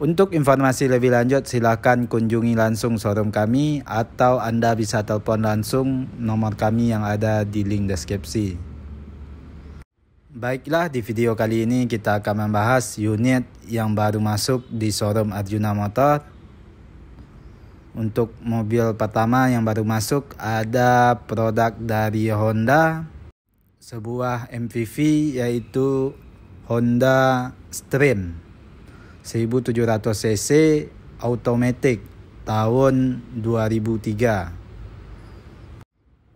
Untuk informasi lebih lanjut silakan kunjungi langsung showroom kami atau Anda bisa telepon langsung nomor kami yang ada di link deskripsi. Baiklah di video kali ini kita akan membahas unit yang baru masuk di showroom Arjuna Motor. Untuk mobil pertama yang baru masuk ada produk dari Honda sebuah MPV yaitu Honda Stream. 1700 cc automatic tahun 2003.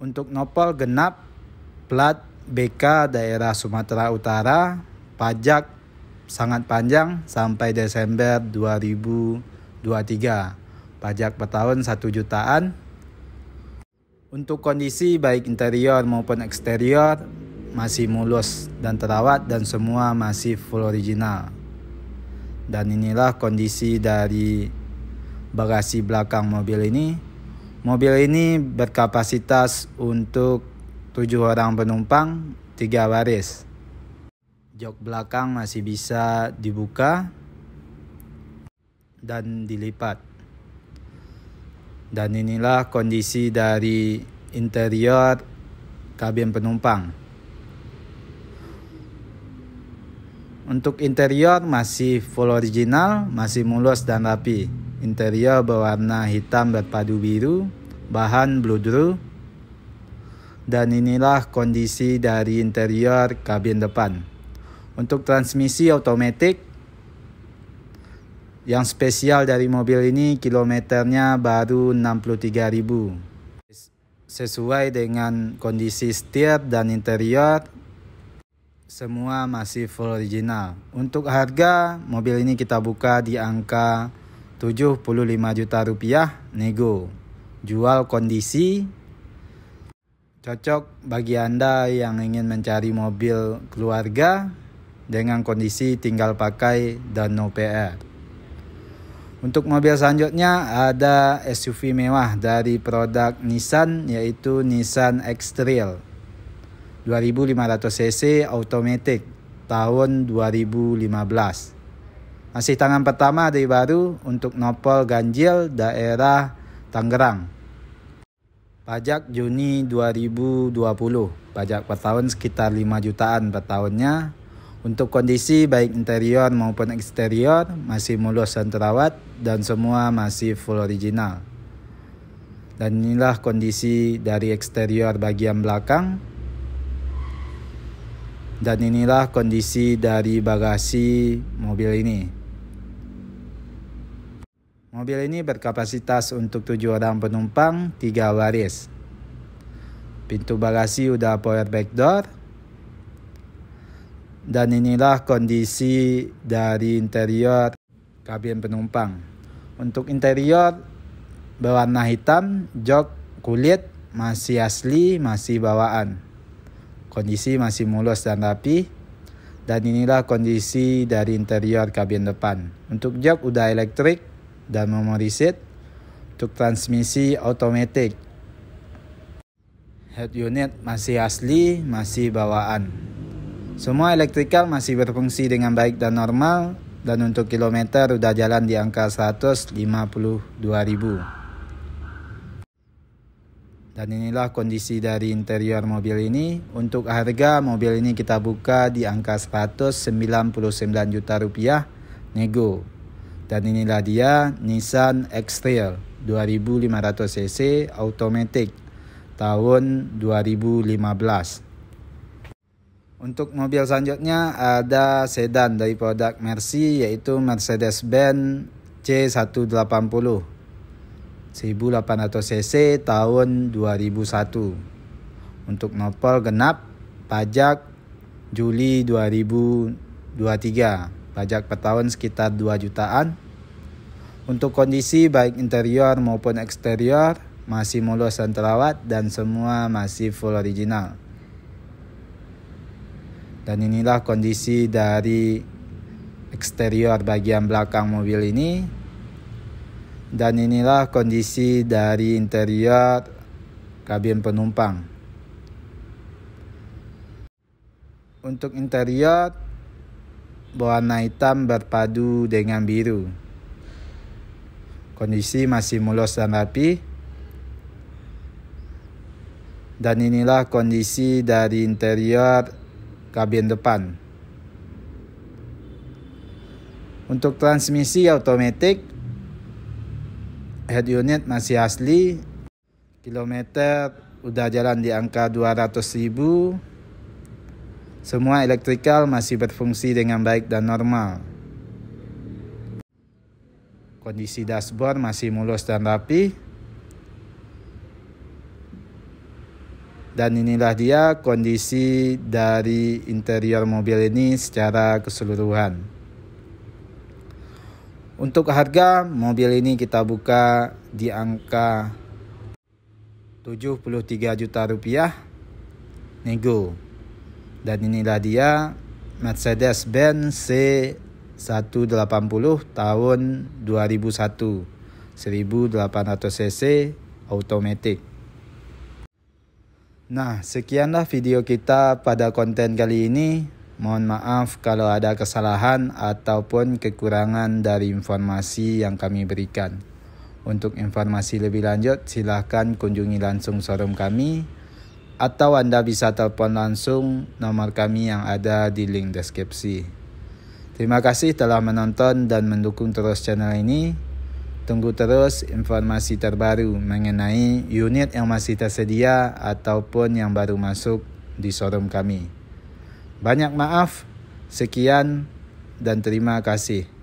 Untuk nopal genap plat BK daerah Sumatera Utara pajak sangat panjang sampai Desember 2023. Pajak per tahun 1 jutaan. Untuk kondisi baik interior maupun eksterior masih mulus dan terawat dan semua masih full original. Dan inilah kondisi dari bagasi belakang mobil ini. Mobil ini berkapasitas untuk tujuh orang penumpang, tiga baris. Jok belakang masih bisa dibuka dan dilipat. Dan inilah kondisi dari interior kabin penumpang. Untuk interior masih full original, masih mulus dan rapi. Interior berwarna hitam berpadu biru, bahan drew. Dan inilah kondisi dari interior kabin depan. Untuk transmisi otomatis yang spesial dari mobil ini kilometernya baru 63.000. Sesuai dengan kondisi setir dan interior, semua masih full original. Untuk harga, mobil ini kita buka di angka 75 juta rupiah nego. Jual kondisi cocok bagi Anda yang ingin mencari mobil keluarga dengan kondisi tinggal pakai dan no PR. Untuk mobil selanjutnya ada SUV mewah dari produk Nissan yaitu Nissan X-Trail. 2500cc automatic tahun 2015. Masih tangan pertama dari baru untuk Nopol Ganjil daerah Tangerang. Pajak Juni 2020, pajak per tahun sekitar 5 jutaan per tahunnya. Untuk kondisi baik interior maupun eksterior masih mulus dan terawat dan semua masih full original. Dan inilah kondisi dari eksterior bagian belakang dan inilah kondisi dari bagasi mobil ini. Mobil ini berkapasitas untuk tujuh orang penumpang, tiga waris. Pintu bagasi udah power back door. Dan inilah kondisi dari interior kabin penumpang. Untuk interior berwarna hitam, jok kulit masih asli, masih bawaan. Kondisi masih mulus dan rapi. Dan inilah kondisi dari interior kabin depan. Untuk jok udah elektrik dan memori seat. Untuk transmisi otomatik. Head unit masih asli, masih bawaan. Semua elektrikal masih berfungsi dengan baik dan normal dan untuk kilometer udah jalan di angka 152 ribu. Dan inilah kondisi dari interior mobil ini. Untuk harga mobil ini kita buka di angka 199 juta rupiah nego. Dan inilah dia Nissan X-Trail 2500 cc automatic tahun 2015. Untuk mobil selanjutnya ada sedan dari produk Mercy yaitu Mercedes-Benz C180 1800cc tahun 2001 untuk nopol genap pajak Juli 2023 pajak per tahun sekitar 2 jutaan untuk kondisi baik interior maupun eksterior masih mulus dan terawat dan semua masih full original dan inilah kondisi dari eksterior bagian belakang mobil ini dan inilah kondisi dari interior kabin penumpang. Untuk interior, warna hitam berpadu dengan biru. Kondisi masih mulus dan rapi. Dan inilah kondisi dari interior kabin depan. Untuk transmisi otomatis head unit masih asli kilometer udah jalan di angka 200 ribu semua elektrikal masih berfungsi dengan baik dan normal kondisi dashboard masih mulus dan rapi dan inilah dia kondisi dari interior mobil ini secara keseluruhan untuk harga mobil ini kita buka di angka 73 juta rupiah nego. Dan inilah dia Mercedes-Benz C180 tahun 2001 1800 cc automatic. Nah, sekianlah video kita pada konten kali ini. Mohon maaf kalau ada kesalahan ataupun kekurangan dari informasi yang kami berikan. Untuk informasi lebih lanjut, silahkan kunjungi langsung showroom kami atau Anda bisa telepon langsung nomor kami yang ada di link deskripsi. Terima kasih telah menonton dan mendukung terus channel ini. Tunggu terus informasi terbaru mengenai unit yang masih tersedia ataupun yang baru masuk di showroom kami. Banyak maaf, sekian, dan terima kasih.